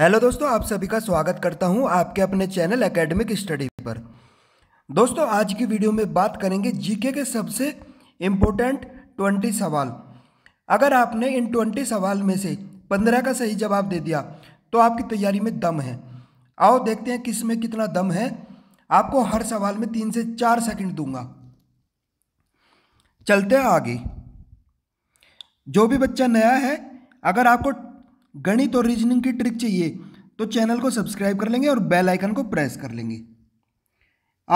hello दोस्तों आप सभी का स्वागत करता हूं आपके अपने चैनल एकेडमिक स्टडी पर दोस्तों आज की वीडियो में बात करेंगे जीके के सबसे इम्पोर्टेंट ट्वेंटी सवाल अगर आपने इन ट्वेंटी सवाल में से पंद्रह का सही जवाब दे दिया तो आपकी तैयारी में दम है आओ देखते हैं किस में कितना दम है आपको हर सवाल में तीन से चार सेकेंड दूंगा चलते आगे जो भी बच्चा नया है अगर आपको गणित और रीजनिंग की ट्रिक चाहिए तो चैनल को सब्सक्राइब कर लेंगे और बेल आइकन को प्रेस कर लेंगे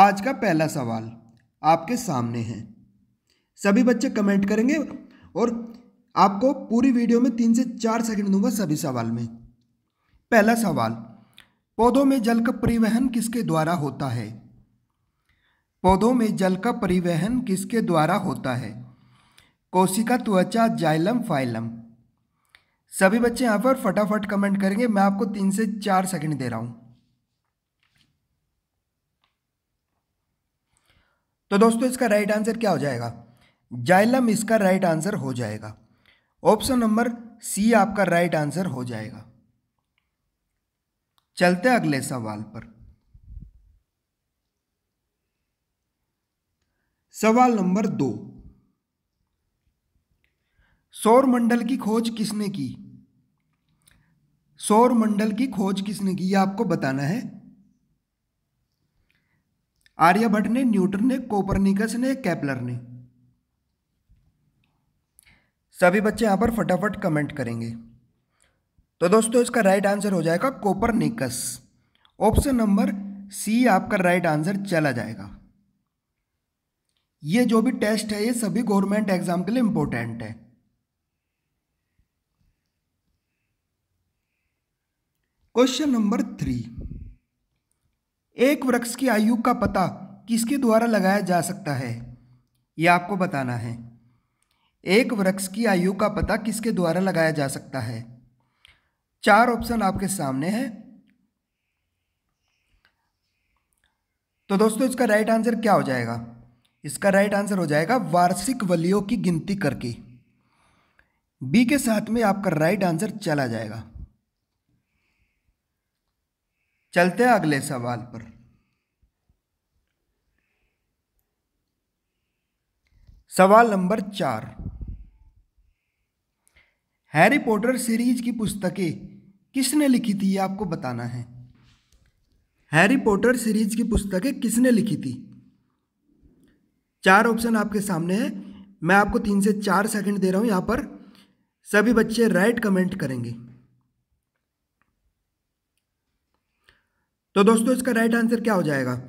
आज का पहला सवाल आपके सामने है सभी बच्चे कमेंट करेंगे और आपको पूरी वीडियो में तीन से चार सेकंड दूंगा सभी सवाल में पहला सवाल पौधों में जल का परिवहन किसके द्वारा होता है पौधों में जल का परिवहन किसके द्वारा होता है कोशिका त्वचा जाइलम फाइलम सभी बच्चे यहां पर फटाफट कमेंट करेंगे मैं आपको तीन से चार सेकंड दे रहा हूं तो दोस्तों इसका राइट आंसर क्या हो जाएगा जाइलम इसका राइट आंसर हो जाएगा ऑप्शन नंबर सी आपका राइट आंसर हो जाएगा चलते अगले सवाल पर सवाल नंबर दो सौर मंडल की खोज किसने की सौर मंडल की खोज किसने की यह आपको बताना है आर्यभट्ट ने न्यूटन ने कोपरनिकस ने कैपलर ने सभी बच्चे यहां पर फटाफट कमेंट करेंगे तो दोस्तों इसका राइट आंसर हो जाएगा कोपरनिकस ऑप्शन नंबर सी आपका राइट आंसर चला जाएगा ये जो भी टेस्ट है ये सभी गवर्नमेंट एग्जाम के लिए इंपॉर्टेंट है क्वेश्चन नंबर थ्री एक वृक्ष की आयु का पता किसके द्वारा लगाया जा सकता है यह आपको बताना है एक वृक्ष की आयु का पता किसके द्वारा लगाया जा सकता है चार ऑप्शन आपके सामने है तो दोस्तों इसका राइट आंसर क्या हो जाएगा इसका राइट आंसर हो जाएगा वार्षिक वलियों की गिनती करके बी के साथ में आपका राइट आंसर चला जाएगा चलते हैं अगले सवाल पर सवाल नंबर चार हैरी पॉटर सीरीज की पुस्तकें किसने लिखी थी आपको बताना है हैरी पॉटर सीरीज की पुस्तकें किसने लिखी थी चार ऑप्शन आपके सामने है मैं आपको तीन से चार सेकंड दे रहा हूं यहां पर सभी बच्चे राइट कमेंट करेंगे तो दोस्तों इसका राइट आंसर क्या हो जाएगा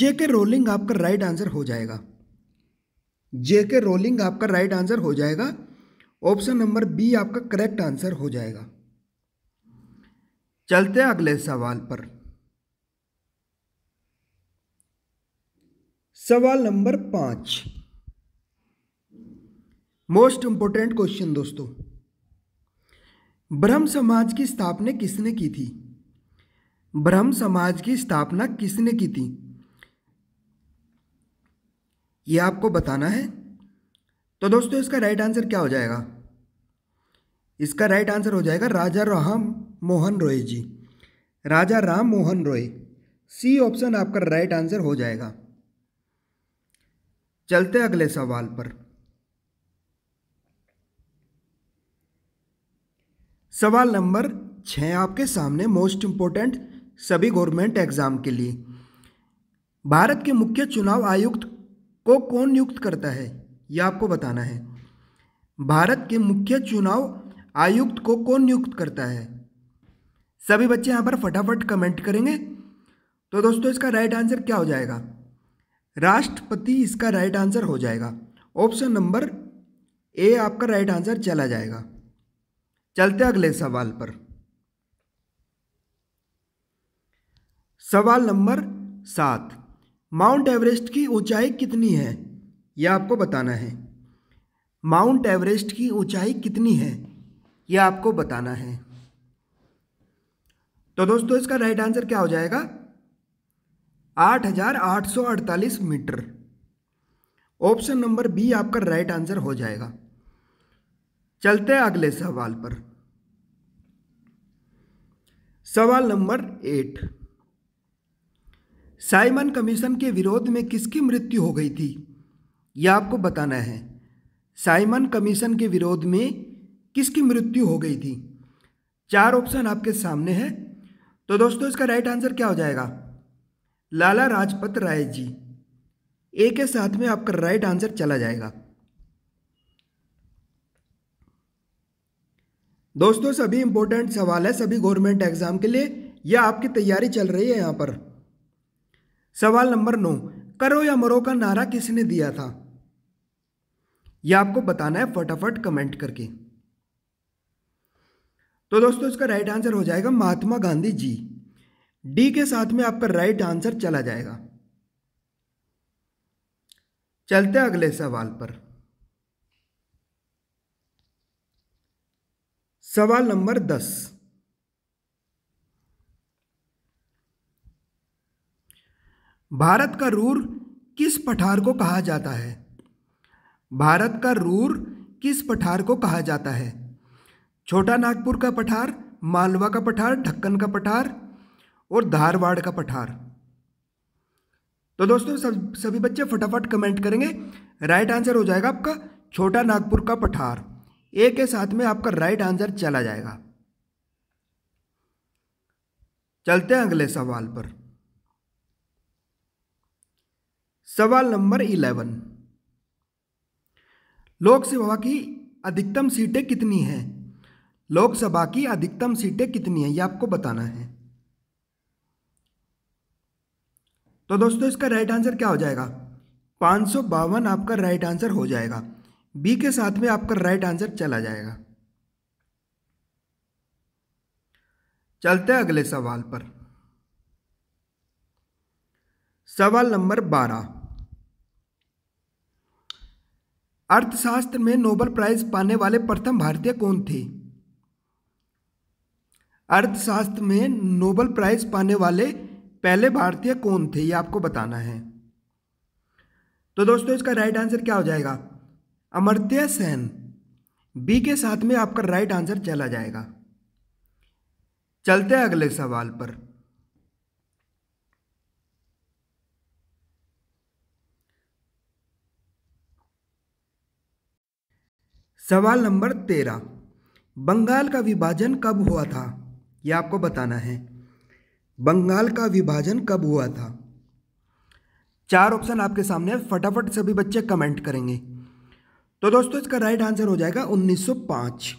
जे के रोलिंग आपका राइट आंसर हो जाएगा जे के रोलिंग आपका राइट आंसर हो जाएगा ऑप्शन नंबर बी आपका करेक्ट आंसर हो जाएगा चलते हैं अगले सवाल पर सवाल नंबर पांच मोस्ट इंपोर्टेंट क्वेश्चन दोस्तों ब्रह्म समाज की स्थापना किसने की थी ब्रह्म समाज की स्थापना किसने की थी ये आपको बताना है तो दोस्तों इसका राइट आंसर क्या हो जाएगा इसका राइट आंसर हो जाएगा राजा राम मोहन रॉय जी राजा राम मोहन रॉय सी ऑप्शन आपका राइट आंसर हो जाएगा चलते अगले सवाल पर सवाल नंबर छह आपके सामने मोस्ट इंपॉर्टेंट सभी गवर्नमेंट एग्ज़ाम के लिए भारत के मुख्य चुनाव आयुक्त को कौन नियुक्त करता है यह आपको बताना है भारत के मुख्य चुनाव आयुक्त को कौन नियुक्त करता है सभी बच्चे यहाँ पर फटाफट कमेंट करेंगे तो दोस्तों इसका राइट आंसर क्या हो जाएगा राष्ट्रपति इसका राइट आंसर हो जाएगा ऑप्शन नंबर ए आपका राइट आंसर चला जाएगा चलते अगले सवाल पर सवाल नंबर सात माउंट एवरेस्ट की ऊंचाई कितनी है यह आपको बताना है माउंट एवरेस्ट की ऊंचाई कितनी है यह आपको बताना है तो दोस्तों इसका राइट आंसर क्या हो जाएगा 8,848 मीटर ऑप्शन नंबर बी आपका राइट आंसर हो जाएगा चलते हैं अगले सवाल पर सवाल नंबर एट साइमन कमीशन के विरोध में किसकी मृत्यु हो गई थी यह आपको बताना है साइमन कमीशन के विरोध में किसकी मृत्यु हो गई थी चार ऑप्शन आपके सामने है तो दोस्तों इसका राइट आंसर क्या हो जाएगा लाला राजपत राय जी ए के साथ में आपका राइट आंसर चला जाएगा दोस्तों सभी इंपॉर्टेंट सवाल है सभी गवर्नमेंट एग्जाम के लिए या आपकी तैयारी चल रही है यहाँ पर सवाल नंबर नौ करो या मरो का नारा किसने दिया था यह आपको बताना है फटाफट कमेंट करके तो दोस्तों इसका राइट आंसर हो जाएगा महात्मा गांधी जी डी के साथ में आपका राइट आंसर चला जाएगा चलते अगले सवाल पर सवाल नंबर दस भारत का रूर किस पठार को कहा जाता है भारत का रूर किस पठार को कहा जाता है छोटा नागपुर का पठार मालवा का पठार ढक्कन का पठार और धारवाड़ का पठार तो दोस्तों सब सभी बच्चे फटाफट कमेंट करेंगे राइट आंसर हो जाएगा आपका छोटा नागपुर का पठार ए के साथ में आपका राइट आंसर चला जाएगा चलते हैं अगले सवाल पर सवाल नंबर इलेवन लोकसभा की अधिकतम सीटें कितनी हैं लोकसभा की अधिकतम सीटें कितनी हैं ये आपको बताना है तो दोस्तों इसका राइट आंसर क्या हो जाएगा पाँच आपका राइट आंसर हो जाएगा बी के साथ में आपका राइट आंसर चला जाएगा चलते अगले सवाल पर सवाल नंबर बारह अर्थशास्त्र में नोबल प्राइज पाने वाले प्रथम भारतीय कौन थे अर्थशास्त्र में नोबल प्राइज पाने वाले पहले भारतीय कौन थे ये आपको बताना है तो दोस्तों इसका राइट आंसर क्या हो जाएगा अमर्त्य सेन बी के साथ में आपका राइट आंसर चला जाएगा चलते हैं अगले सवाल पर सवाल नंबर तेरह बंगाल का विभाजन कब हुआ था यह आपको बताना है बंगाल का विभाजन कब हुआ था चार ऑप्शन आपके सामने फटाफट सभी बच्चे कमेंट करेंगे तो दोस्तों इसका राइट आंसर हो जाएगा 1905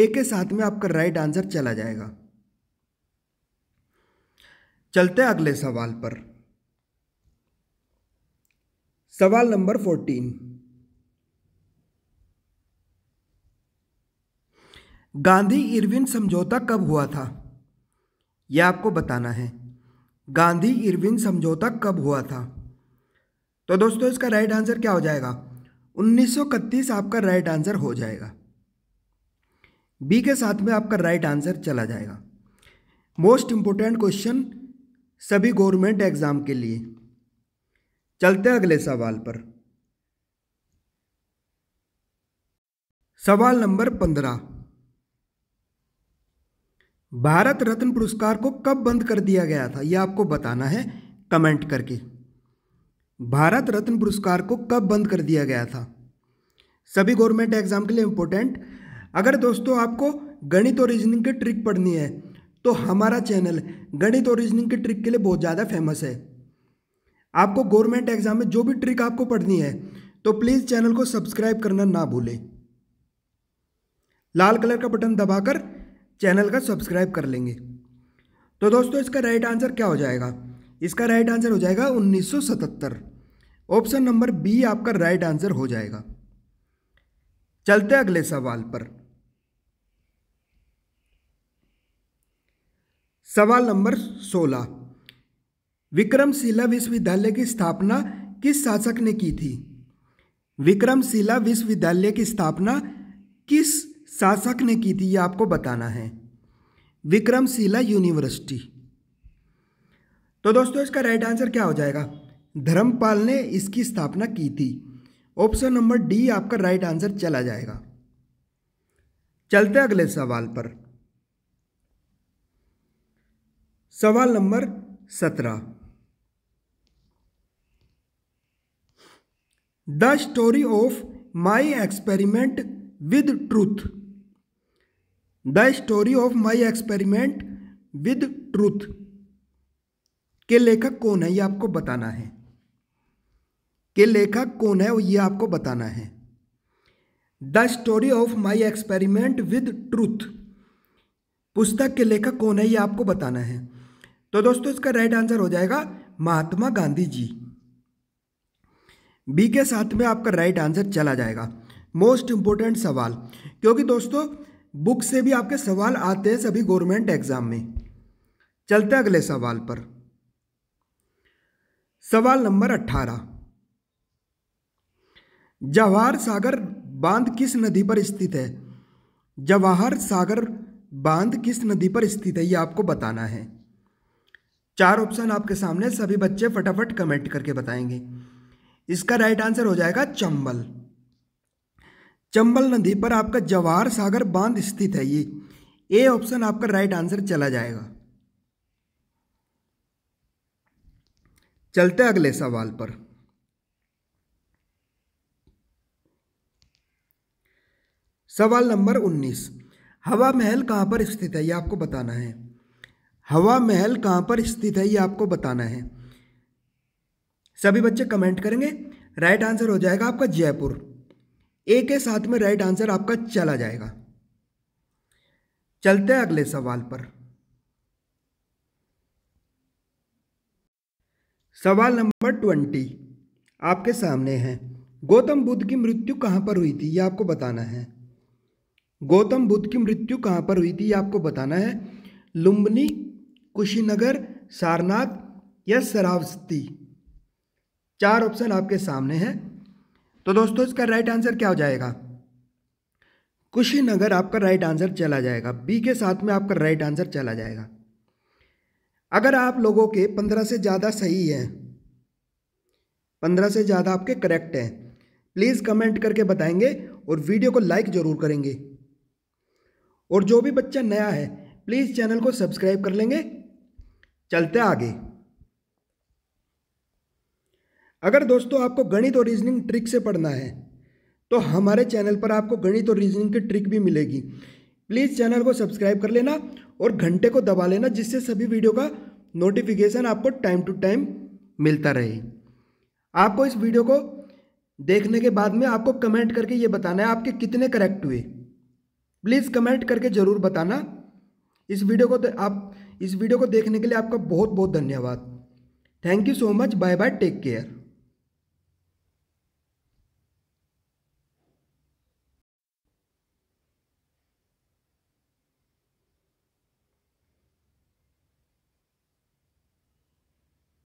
ए के साथ में आपका राइट आंसर चला जाएगा चलते अगले सवाल पर सवाल नंबर फोर्टीन गांधी इरविन समझौता कब हुआ था यह आपको बताना है गांधी इरविन समझौता कब हुआ था तो दोस्तों इसका राइट आंसर क्या हो जाएगा 1931 आपका राइट आंसर हो जाएगा बी के साथ में आपका राइट आंसर चला जाएगा मोस्ट इंपोर्टेंट क्वेश्चन सभी गवर्नमेंट एग्जाम के लिए चलते अगले सवाल पर सवाल नंबर पंद्रह भारत रत्न पुरस्कार को कब बंद कर दिया गया था यह आपको बताना है कमेंट करके भारत रत्न पुरस्कार को कब बंद कर दिया गया था सभी गवर्नमेंट एग्जाम के लिए इंपॉर्टेंट अगर दोस्तों आपको गणित और रीजनिंग की ट्रिक पढ़नी है तो हमारा चैनल गणित और रीजनिंग की ट्रिक के लिए बहुत ज़्यादा फेमस है आपको गवर्नमेंट एग्जाम में जो भी ट्रिक आपको पढ़नी है तो प्लीज़ चैनल को सब्सक्राइब करना ना भूलें लाल कलर का बटन दबाकर चैनल का सब्सक्राइब कर लेंगे तो दोस्तों इसका राइट आंसर क्या हो जाएगा इसका राइट आंसर हो जाएगा 1977 ऑप्शन नंबर बी आपका राइट आंसर हो जाएगा चलते अगले सवाल पर सवाल नंबर 16 विक्रमशिला विश्वविद्यालय की स्थापना किस शासक ने की थी विक्रमशिला विश्वविद्यालय की स्थापना किस शासक ने की थी ये आपको बताना है विक्रमशिला यूनिवर्सिटी तो दोस्तों इसका राइट आंसर क्या हो जाएगा धर्मपाल ने इसकी स्थापना की थी ऑप्शन नंबर डी आपका राइट आंसर चला जाएगा चलते अगले सवाल पर सवाल नंबर सत्रह the story of my experiment with truth the story of my experiment with truth के लेखक कौन है ये आपको बताना है के लेखक कौन है ये आपको बताना है the story of my experiment with truth पुस्तक के लेखक कौन है ये आपको बताना है तो दोस्तों इसका राइट आंसर हो जाएगा महात्मा गांधी जी बी के साथ में आपका राइट आंसर चला जाएगा मोस्ट इंपॉर्टेंट सवाल क्योंकि दोस्तों बुक से भी आपके सवाल आते हैं सभी गवर्नमेंट एग्जाम में चलते अगले सवाल पर सवाल नंबर अट्ठारह जवाहर सागर बांध किस नदी पर स्थित है जवाहर सागर बांध किस नदी पर स्थित है ये आपको बताना है चार ऑप्शन आपके सामने सभी बच्चे फटाफट कमेंट करके बताएंगे इसका राइट आंसर हो जाएगा चंबल चंबल नदी पर आपका जवाहर सागर बांध स्थित है ये ए ऑप्शन आपका राइट आंसर चला जाएगा चलते अगले सवाल पर सवाल नंबर उन्नीस हवा महल कहां पर स्थित है ये आपको बताना है हवा महल कहां पर स्थित है ये आपको बताना है सभी बच्चे कमेंट करेंगे राइट आंसर हो जाएगा आपका जयपुर ए के साथ में राइट आंसर आपका चला जाएगा चलते हैं अगले सवाल पर सवाल नंबर ट्वेंटी आपके सामने है गौतम बुद्ध की मृत्यु कहां पर हुई थी यह आपको बताना है गौतम बुद्ध की मृत्यु कहां पर हुई थी यह आपको बताना है लुम्बनी कुशीनगर सारनाथ या शरावस्ती चार ऑप्शन आपके सामने हैं तो दोस्तों इसका राइट आंसर क्या हो जाएगा कुशीनगर आपका राइट आंसर चला जाएगा बी के साथ में आपका राइट आंसर चला जाएगा अगर आप लोगों के पंद्रह से ज़्यादा सही हैं पंद्रह से ज़्यादा आपके करेक्ट हैं प्लीज़ कमेंट करके बताएंगे और वीडियो को लाइक ज़रूर करेंगे और जो भी बच्चा नया है प्लीज़ चैनल को सब्सक्राइब कर लेंगे चलते आगे अगर दोस्तों आपको गणित और रीजनिंग ट्रिक से पढ़ना है तो हमारे चैनल पर आपको गणित और रीजनिंग की ट्रिक भी मिलेगी प्लीज़ चैनल को सब्सक्राइब कर लेना और घंटे को दबा लेना जिससे सभी वीडियो का नोटिफिकेशन आपको टाइम टू टाइम मिलता रहे आपको इस वीडियो को देखने के बाद में आपको कमेंट करके ये बताना है आपके कितने करेक्ट हुए प्लीज़ कमेंट करके ज़रूर बताना इस वीडियो को आप इस वीडियो को देखने के लिए आपका बहुत बहुत धन्यवाद thank you so much bye bye take care